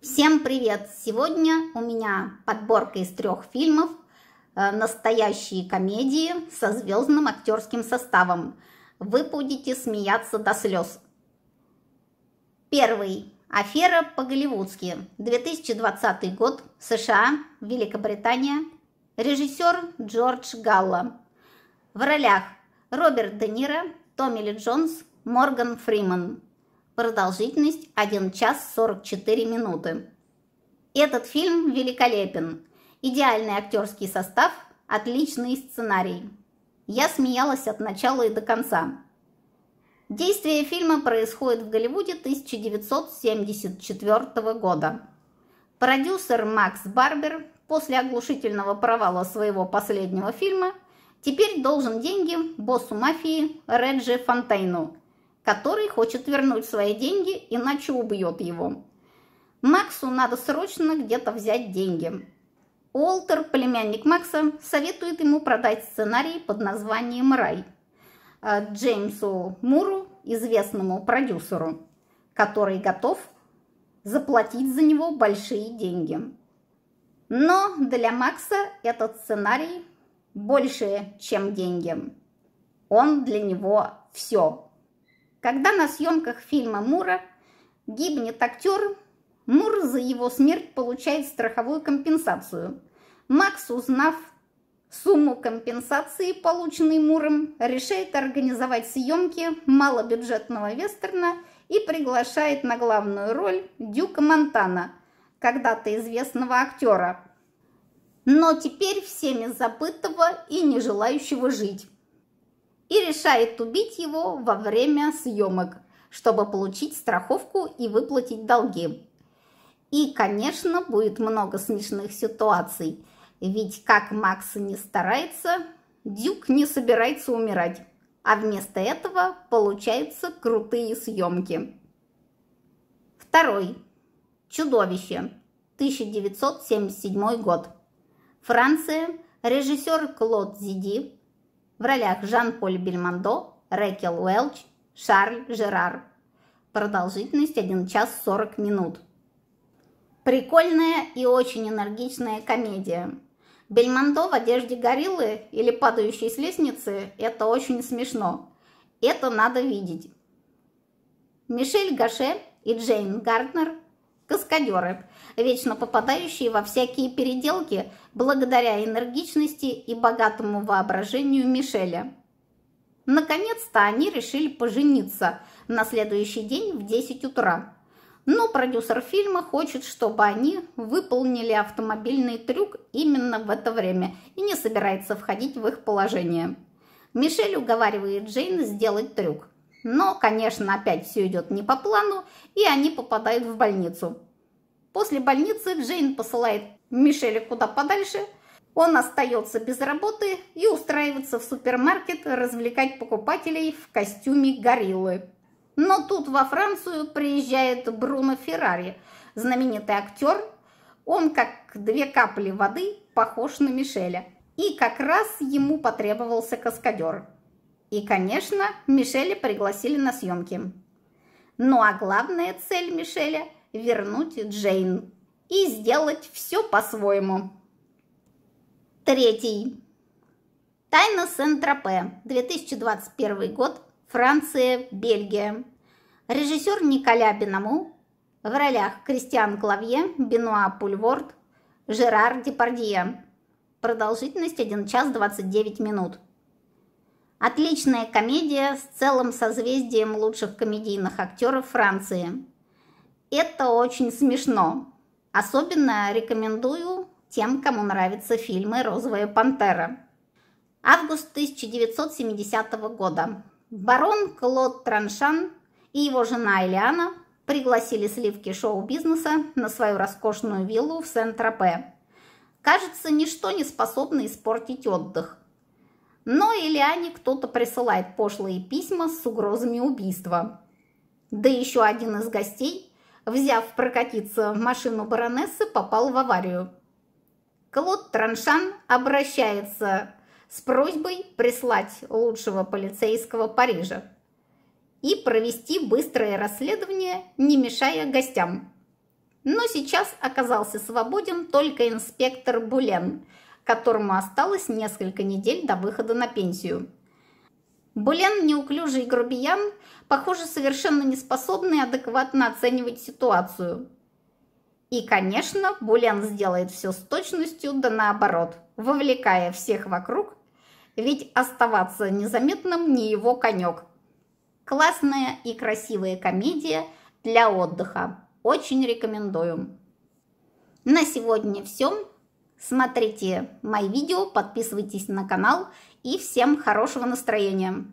Всем привет! Сегодня у меня подборка из трех фильмов э, «Настоящие комедии» со звездным актерским составом. Вы будете смеяться до слез. Первый. Афера по-голливудски. 2020 год. США. Великобритания. Режиссер Джордж Галла. В ролях Роберт Де Ниро, Томми Ли Джонс, Морган Фриман. Продолжительность 1 час 44 минуты. Этот фильм великолепен. Идеальный актерский состав, отличный сценарий. Я смеялась от начала и до конца. Действие фильма происходит в Голливуде 1974 года. Продюсер Макс Барбер после оглушительного провала своего последнего фильма теперь должен деньги боссу мафии Реджи Фонтейну, который хочет вернуть свои деньги, иначе убьет его. Максу надо срочно где-то взять деньги. Уолтер, племянник Макса, советует ему продать сценарий под названием «Рай» э, Джеймсу Муру, известному продюсеру, который готов заплатить за него большие деньги. Но для Макса этот сценарий больше, чем деньги. Он для него все. Когда на съемках фильма Мура гибнет актер, Мур за его смерть получает страховую компенсацию. Макс, узнав сумму компенсации, полученной Муром, решает организовать съемки малобюджетного вестерна и приглашает на главную роль Дюка Монтана, когда-то известного актера, но теперь всеми забытого и не желающего жить и решает убить его во время съемок, чтобы получить страховку и выплатить долги. И, конечно, будет много смешных ситуаций, ведь как Макс и не старается, Дюк не собирается умирать, а вместо этого получаются крутые съемки. Второй. Чудовище. 1977 год. Франция. Режиссер Клод Зиди в ролях Жан-Поль Бельмондо, Рэкел Уэлч, Шарль Жерар. Продолжительность 1 час 40 минут. Прикольная и очень энергичная комедия. Бельмондо в одежде гориллы или падающей с лестницы – это очень смешно. Это надо видеть. Мишель Гаше и Джейн Гарднер Каскадеры, вечно попадающие во всякие переделки благодаря энергичности и богатому воображению Мишеля. Наконец-то они решили пожениться на следующий день в 10 утра. Но продюсер фильма хочет, чтобы они выполнили автомобильный трюк именно в это время и не собирается входить в их положение. Мишель уговаривает Джейн сделать трюк. Но, конечно, опять все идет не по плану, и они попадают в больницу. После больницы Джейн посылает Мишеля куда подальше. Он остается без работы и устраивается в супермаркет развлекать покупателей в костюме гориллы. Но тут во Францию приезжает Бруно Феррари, знаменитый актер. Он, как две капли воды, похож на Мишеля. И как раз ему потребовался каскадер. И, конечно, Мишеля пригласили на съемки. Ну а главная цель Мишеля – вернуть Джейн и сделать все по-своему. Третий. Тайна Сент-Тропе, 2021 год, Франция, Бельгия. Режиссер Николя Бенаму в ролях Кристиан Клавье, Бенуа Пульворд, Жерар Депардье. Продолжительность 1 час 29 минут. Отличная комедия с целым созвездием лучших комедийных актеров Франции. Это очень смешно. Особенно рекомендую тем, кому нравятся фильмы «Розовая пантера». Август 1970 года. Барон Клод Траншан и его жена Элиана пригласили сливки шоу-бизнеса на свою роскошную виллу в Сент-Тропе. Кажется, ничто не способно испортить отдых – но Элиане кто-то присылает пошлые письма с угрозами убийства. Да еще один из гостей, взяв прокатиться в машину баронессы, попал в аварию. Клод Траншан обращается с просьбой прислать лучшего полицейского Парижа и провести быстрое расследование, не мешая гостям. Но сейчас оказался свободен только инспектор Булен – которому осталось несколько недель до выхода на пенсию. Булен неуклюжий грубиян, похоже, совершенно не способный адекватно оценивать ситуацию. И, конечно, Булен сделает все с точностью да наоборот, вовлекая всех вокруг, ведь оставаться незаметным не его конек. Классная и красивая комедия для отдыха. Очень рекомендую. На сегодня все. Смотрите мои видео, подписывайтесь на канал и всем хорошего настроения!